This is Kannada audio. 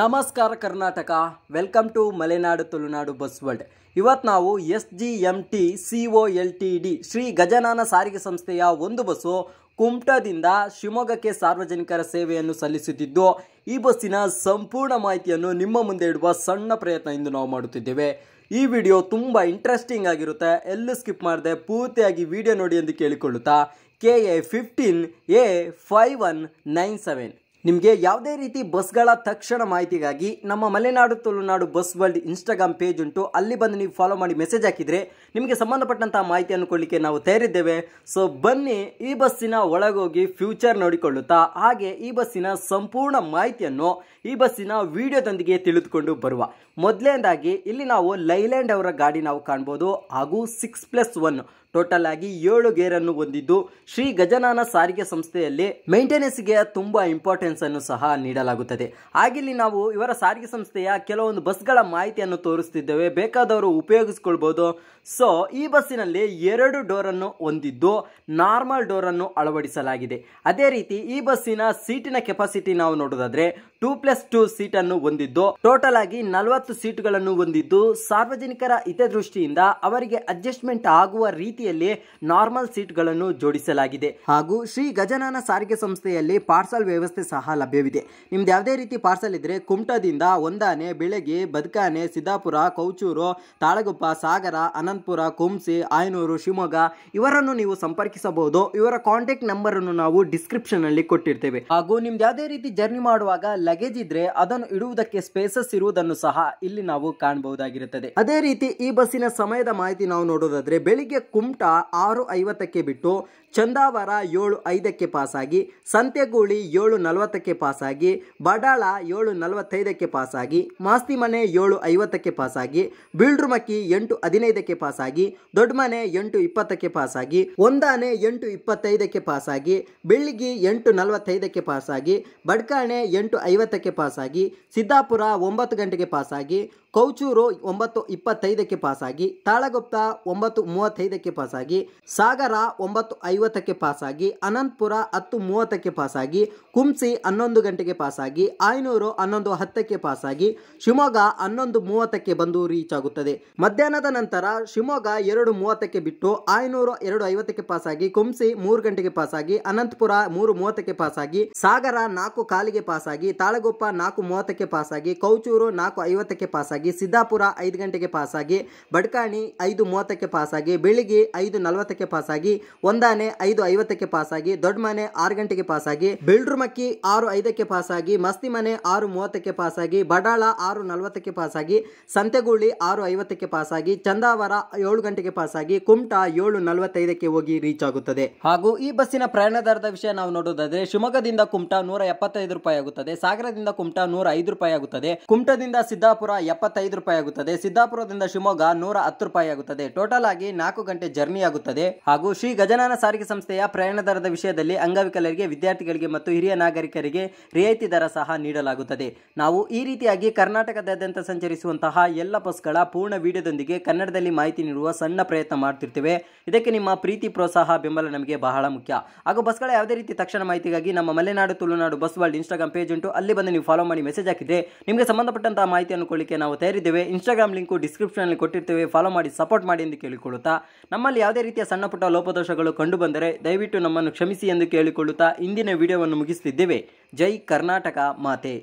ನಮಸ್ಕಾರ Karnataka welcome to Malenadu Tulunadu bus world ಇವತ್ತು ನಾವು S G M T C O L T D Shri Gajanana ಸಾರಿಗೆ ಸಂಸ್ಥೆಯ ಒಂದು ಬಸ್ಸು ಕುಮಟಾದಿಂದ ಶಿವಮೊಗ್ಗಕ್ಕೆ ಸಾರ್ವಜನಿಕರ ಸೇವೆಯನ್ನು ಸಲ್ಲಿಸುತ್ತಿದ್ದು ಈ ಬಸ್ಸಿನ ಸಂಪೂರ್ಣ ಮಾಹಿತಿಯನ್ನು ನಿಮ್ಮ ಮುಂದೆ ಇಡುವ ಸಣ್ಣ ಪ್ರಯತ್ನ ಇಂದು ನಾವು ಮಾಡುತ್ತಿದ್ದೇವೆ ಈ ವಿಡಿಯೋ ತುಂಬ ಇಂಟ್ರೆಸ್ಟಿಂಗ್ ಆಗಿರುತ್ತೆ ಎಲ್ಲೂ ಸ್ಕಿಪ್ ಮಾಡದೆ ಪೂರ್ತಿಯಾಗಿ ವಿಡಿಯೋ ನೋಡಿ ಎಂದು ಕೇಳಿಕೊಳ್ಳುತ್ತಾ K A fifteen A five one nine seven ನಿಮಗೆ ಯಾವುದೇ ರೀತಿ ಬಸ್ಗಳ ತಕ್ಷಣ ಮಾಹಿತಿಗಾಗಿ ನಮ್ಮ Malenadu Tulunadu bus world Instagram page ಉಂಟು ಅಲ್ಲಿ ಬಂದು ನೀವು ಫಾಲೋ ಮಾಡಿ ಮೆಸೇಜ್ ಹಾಕಿದರೆ ನಿಮಗೆ ಸಂಬಂಧಪಟ್ಟಂತಹ ಮಾಹಿತಿಯನ್ನು ಕೊಡಲಿಕ್ಕೆ ನಾವು ತಯಾರಿದ್ದೇವೆ ಸೊ ಬನ್ನಿ ಈ ಬಸ್ಸಿನ ಒಳಗೋಗಿ ಫ್ಯೂಚರ್ ನೋಡಿಕೊಳ್ಳುತ್ತಾ ಹಾಗೆ ಈ ಬಸ್ಸಿನ ಸಂಪೂರ್ಣ ಮಾಹಿತಿಯನ್ನು ಈ ಬಸ್ಸಿನ ವಿಡಿಯೋದೊಂದಿಗೆ ತಿಳಿದುಕೊಂಡು ಬರುವ ಮೊದಲನೇದಾಗಿ ಇಲ್ಲಿ ನಾವು ಲೈಲ್ಯಾಂಡ್ ಅವರ ಗಾಡಿ ನಾವು ಕಾಣ್ಬೋದು ಹಾಗೂ ಸಿಕ್ಸ್ ಪ್ಲಸ್ ಒನ್ ಟೋಟಲ್ ಆಗಿ ಏಳು ಗೇರನ್ನು ಹೊಂದಿದ್ದು ಶ್ರೀ ಗಜನಾನ ಸಾರಿಗೆ ಸಂಸ್ಥೆಯಲ್ಲಿ ಮೇಂಟೆನೆನ್ಸ್ಗೆ ತುಂಬಾ ಇಂಪಾರ್ಟೆಂಟ್ ಅನ್ನು ಸಹ ನೀಡಲಾಗುತ್ತದೆ ಇಲ್ಲಿ ನಾವು ಇವರ ಸಾರಿಗೆ ಸಂಸ್ಥೆಯ ಕೆಲವೊಂದು ಬಸ್ಗಳ ಮಾಹಿತಿಯನ್ನು ತೋರಿಸುತ್ತಿದ್ದೇವೆ ಬೇಕಾದವರು ಉಪಯೋಗಿಸಿಕೊಳ್ಬಹುದು ಸೊ ಈ ಬಸ್ಸಿನಲ್ಲಿ ಎರಡು ಡೋರ್ ಅನ್ನು ಹೊಂದಿದ್ದು ನಾರ್ಮಲ್ ಡೋರ್ ಅನ್ನು ಅಳವಡಿಸಲಾಗಿದೆ ಅದೇ ರೀತಿ ಈ ಬಸ್ಸಿನ ಸೀಟಿನ ಕೆಪಾಸಿಟಿ ನಾವು ನೋಡೋದಾದ್ರೆ ಟೂ ಪ್ಲಸ್ ಟೂ ಅನ್ನು ಹೊಂದಿದ್ದು ಟೋಟಲ್ ಆಗಿ ನಲವತ್ತು ಸೀಟ್ಗಳನ್ನು ಹೊಂದಿದ್ದು ಸಾರ್ವಜನಿಕರ ಹಿತದೃಷ್ಟಿಯಿಂದ ಅವರಿಗೆ ಅಡ್ಜಸ್ಟ್ಮೆಂಟ್ ಆಗುವ ರೀತಿಯಲ್ಲಿ ನಾರ್ಮಲ್ ಸೀಟ್ಗಳನ್ನು ಜೋಡಿಸಲಾಗಿದೆ ಹಾಗೂ ಶ್ರೀ ಗಜನಾನ ಸಾರಿಗೆ ಸಂಸ್ಥೆಯಲ್ಲಿ ಪಾರ್ಸಲ್ ವ್ಯವಸ್ಥೆ ಸಹ ಲಭ್ಯವಿದೆ ನಿಮ್ದು ಯಾವುದೇ ರೀತಿ ಪಾರ್ಸಲ್ ಇದ್ರೆ ಕುಮಟಾದಿಂದ ಒಂದಾನೆ ಬೆಳಗ್ಗೆ ಬದ್ಕಾನೆ ಸಿದ್ದಾಪುರ ಕೌಚೂರು ತಾಳಗುಪ್ಪ ಸಾಗರ ಅನಂತಪುರ ಕುಂಸಿ ಆಯನೂರು ಶಿವಮೊಗ್ಗ ಇವರನ್ನು ನೀವು ಸಂಪರ್ಕಿಸಬಹುದು ಇವರ ಕಾಂಟ್ಯಾಕ್ಟ್ ನಂಬರ್ ಅನ್ನು ನಾವು ಡಿಸ್ಕ್ರಿಪ್ಷನ್ ಡಿಸ್ಕ್ರಿಪ್ಷನಲ್ಲಿ ಕೊಟ್ಟಿರ್ತೇವೆ ಹಾಗೂ ನಿಮ್ದು ಯಾವುದೇ ರೀತಿ ಜರ್ನಿ ಮಾಡುವಾಗ ಲಗೇಜ್ ಇದ್ರೆ ಅದನ್ನು ಇಡುವುದಕ್ಕೆ ಸ್ಪೇಸಸ್ ಇರುವುದನ್ನು ಸಹ ಇಲ್ಲಿ ನಾವು ಕಾಣಬಹುದಾಗಿರುತ್ತದೆ ಅದೇ ರೀತಿ ಈ ಬಸ್ಸಿನ ಸಮಯದ ಮಾಹಿತಿ ನಾವು ನೋಡೋದಾದ್ರೆ ಬೆಳಿಗ್ಗೆ ಕುಮಟಾ ಆರು ಐವತ್ತಕ್ಕೆ ಬಿಟ್ಟು ಚಂದಾವರ ಏಳು ಐದಕ್ಕೆ ಪಾಸ್ ಆಗಿ ಸಂತೆಗೂಳಿ ಏಳು ನಲವತ್ತು ಅರವತ್ತಕ್ಕೆ ಪಾಸಾಗಿ ಬಡಾಳ ಏಳು ನಲವತ್ತೈದಕ್ಕೆ ಪಾಸಾಗಿ ಮಾಸ್ತಿ ಮನೆ ಏಳು ಐವತ್ತಕ್ಕೆ ಪಾಸಾಗಿ ಬೀಳ್ರುಮಕ್ಕಿ ಎಂಟು ಹದಿನೈದಕ್ಕೆ ಪಾಸಾಗಿ ದೊಡ್ಡ ಮನೆ ಎಂಟು ಇಪ್ಪತ್ತಕ್ಕೆ ಪಾಸಾಗಿ ಒಂದಾನೆ ಎಂಟು ಇಪ್ಪತ್ತೈದಕ್ಕೆ ಪಾಸಾಗಿ ಬೆಳ್ಳಿಗಿ ಎಂಟು ನಲವತ್ತೈದಕ್ಕೆ ಪಾಸಾಗಿ ಬಡ್ಕಾಣೆ ಎಂಟು ಐವತ್ತಕ್ಕೆ ಪಾಸಾಗಿ ಸಿದ್ದಾಪುರ ಒಂಬತ್ತು ಗಂಟೆಗೆ ಪಾಸಾಗಿ ಕೌಚೂರು ಒಂಬತ್ತು ಇಪ್ಪತ್ತೈದಕ್ಕೆ ಪಾಸಾಗಿ ತಾಳಗುಪ್ತ ಒಂಬತ್ತು ಮೂವತ್ತೈದಕ್ಕೆ ಪಾಸಾಗಿ ಸಾಗರ ಒಂಬತ್ತು ಐವತ್ತಕ್ಕೆ ಪಾಸಾಗಿ ಅನಂತಪುರ ಹತ್ತು ಮೂವತ್ತಕ್ಕೆ ಪಾಸಾಗಿ ಕುಂಸಿ ಹನ್ನೊಂದು ಗಂಟೆಗೆ ಪಾಸಾಗಿ ಆಯನೂರು ಹನ್ನೊಂದು ಹತ್ತಕ್ಕೆ ಪಾಸಾಗಿ ಶಿವಮೊಗ್ಗ ಹನ್ನೊಂದು ಮೂವತ್ತಕ್ಕೆ ಬಂದು ರೀಚ್ ಆಗುತ್ತದೆ ಮಧ್ಯಾಹ್ನದ ನಂತರ ಶಿವಮೊಗ್ಗ ಎರಡು ಮೂವತ್ತಕ್ಕೆ ಬಿಟ್ಟು ಆಯನೂರು ಎರಡು ಐವತ್ತಕ್ಕೆ ಪಾಸಾಗಿ ಕುಂಸಿ ಮೂರು ಗಂಟೆಗೆ ಪಾಸಾಗಿ ಅನಂತಪುರ ಮೂರು ಮೂವತ್ತಕ್ಕೆ ಪಾಸಾಗಿ ಸಾಗರ ನಾಲ್ಕು ಕಾಲಿಗೆ ಪಾಸಾಗಿ ತಾಳಗುಪ್ಪ ನಾಲ್ಕು ಮೂವತ್ತಕ್ಕೆ ಪಾಸಾಗಿ ಕೌಚೂರು ನಾಲ್ಕು ಐವತ್ತಕ್ಕೆ ಪಾಸಾಗಿ ಸಿದ್ದಾಪುರ ಐದು ಗಂಟೆಗೆ ಪಾಸಾಗಿ ಬಡ್ಕಾಣಿ ಐದು ಮೂವತ್ತಕ್ಕೆ ಪಾಸಾಗಿ ಬೆಳಿಗ್ಗೆ ಐದು ನಲವತ್ತಕ್ಕೆ ಪಾಸಾಗಿ ಒಂದಾನೆ ಐದು ಐವತ್ತಕ್ಕೆ ಪಾಸಾಗಿ ದೊಡ್ಡ ಮನೆ ಆರು ಗಂಟೆಗೆ ಪಾಸಾಗಿ ಬೆಳ್ರುಮಕ್ಕಿ ಆರು ಐದಕ್ಕೆ ಪಾಸಾಗಿ ಮಸ್ತಿ ಮನೆ ಆರು ಮೂವತ್ತಕ್ಕೆ ಪಾಸಾಗಿ ಬಡಾಳ ಆರು ನಲವತ್ತಕ್ಕೆ ಪಾಸಾಗಿ ಸಂತೆಗೂಳಿ ಆರು ಐವತ್ತಕ್ಕೆ ಪಾಸಾಗಿ ಚಂದಾವರ ಏಳು ಗಂಟೆಗೆ ಪಾಸಾಗಿ ಕುಮಟಾ ಏಳು ನಲವತ್ತೈದಕ್ಕೆ ಹೋಗಿ ರೀಚ್ ಆಗುತ್ತದೆ ಹಾಗೂ ಈ ಬಸ್ಸಿನ ಪ್ರಯಾಣ ದರದ ವಿಷಯ ನಾವು ನೋಡೋದಾದ್ರೆ ಶಿವಮೊಗ್ಗದಿಂದ ಕುಮಟಾ ನೂರ ಎಪ್ಪತ್ತೈದು ರೂಪಾಯಿ ಆಗುತ್ತದೆ ಸಾಗರದಿಂದ ಕುಮಟಾ ನೂರ ಐದು ರೂಪಾಯಿ ಆಗುತ್ತದೆ ಕುಮಟದಿಂದ ಸಿದ್ದಾಪುರ ಎಪ್ಪತ್ತ ಎಪ್ಪತ್ತೈದು ರೂಪಾಯಿ ಆಗುತ್ತದೆ ಸಿದ್ದಾಪುರದಿಂದ ಶಿವಮೊಗ್ಗ ನೂರ ಹತ್ತು ರೂಪಾಯಿ ಆಗುತ್ತದೆ ಟೋಟಲ್ ಆಗಿ ನಾಲ್ಕು ಗಂಟೆ ಜರ್ನಿ ಆಗುತ್ತದೆ ಹಾಗೂ ಶ್ರೀ ಗಜನಾನ ಸಾರಿಗೆ ಸಂಸ್ಥೆಯ ಪ್ರಯಾಣ ದರದ ವಿಷಯದಲ್ಲಿ ಅಂಗವಿಕಲರಿಗೆ ವಿದ್ಯಾರ್ಥಿಗಳಿಗೆ ಮತ್ತು ಹಿರಿಯ ನಾಗರಿಕರಿಗೆ ರಿಯಾಯಿತಿ ದರ ಸಹ ನೀಡಲಾಗುತ್ತದೆ ನಾವು ಈ ರೀತಿಯಾಗಿ ಕರ್ನಾಟಕದಾದ್ಯಂತ ಸಂಚರಿಸುವಂತಹ ಎಲ್ಲ ಬಸ್ಗಳ ಪೂರ್ಣ ವಿಡಿಯೋದೊಂದಿಗೆ ಕನ್ನಡದಲ್ಲಿ ಮಾಹಿತಿ ನೀಡುವ ಸಣ್ಣ ಪ್ರಯತ್ನ ಮಾಡ್ತಿರ್ತೇವೆ ಇದಕ್ಕೆ ನಿಮ್ಮ ಪ್ರೀತಿ ಪ್ರೋತ್ಸಾಹ ಬೆಂಬಲ ನಮಗೆ ಬಹಳ ಮುಖ್ಯ ಹಾಗೂ ಬಸ್ಗಳ ಯಾವುದೇ ರೀತಿ ತಕ್ಷಣ ಮಾಹಿತಿಗಾಗಿ ನಮ್ಮ Malenadu Tulunadu bus world Instagram page ಉಂಟು ಅಲ್ಲಿ ಬಂದು ನೀವು ಫಾಲೋ ಮಾಡಿ ಮೆಸೇಜ್ ಹಾಕಿದ್ರೆ ನಿಮಗೆ ಸಂಬಂಧಪಟ್ಟಂತಹ ಮಾಹಿತಿ ಕೊಡಲಿಕ್ಕೆ ನಾವು ತಯಾರಿದ್ದೇವೆ ಇನ್ಸ್ಟಾಗ್ರಾಮ್ ಲಿಂಕು ಡಿಸ್ಕ್ರಿಪ್ಷನಲ್ಲಿ ಕೊಟ್ಟಿರ್ತೇವೆ ಫಾಲೋ ಮಾಡಿ ಸಪೋರ್ಟ್ ಮಾಡಿ ಎಂದು ಕೇಳಿಕೊಳ್ಳುತ್ತಾ ನಮ್ಮಲ್ಲಿ ಯಾವುದೇ ರೀತಿಯ ಸಣ್ಣ ಪುಟ್ಟ ಲೋಪದೋಷಗಳು ಕಂಡುಬಂದರೆ ದಯವಿಟ್ಟು ನಮ್ಮನ್ನು ಕ್ಷಮಿಸಿ ಎಂದು ಕೇಳಿಕೊಳ್ಳುತ್ತಾ ಇಂದಿನ ವಿಡಿಯೋವನ್ನು ಮುಗಿಸುತ್ತಿದ್ದೇವೆ ಜೈ ಕರ್ನಾಟಕ ಮಾತೆ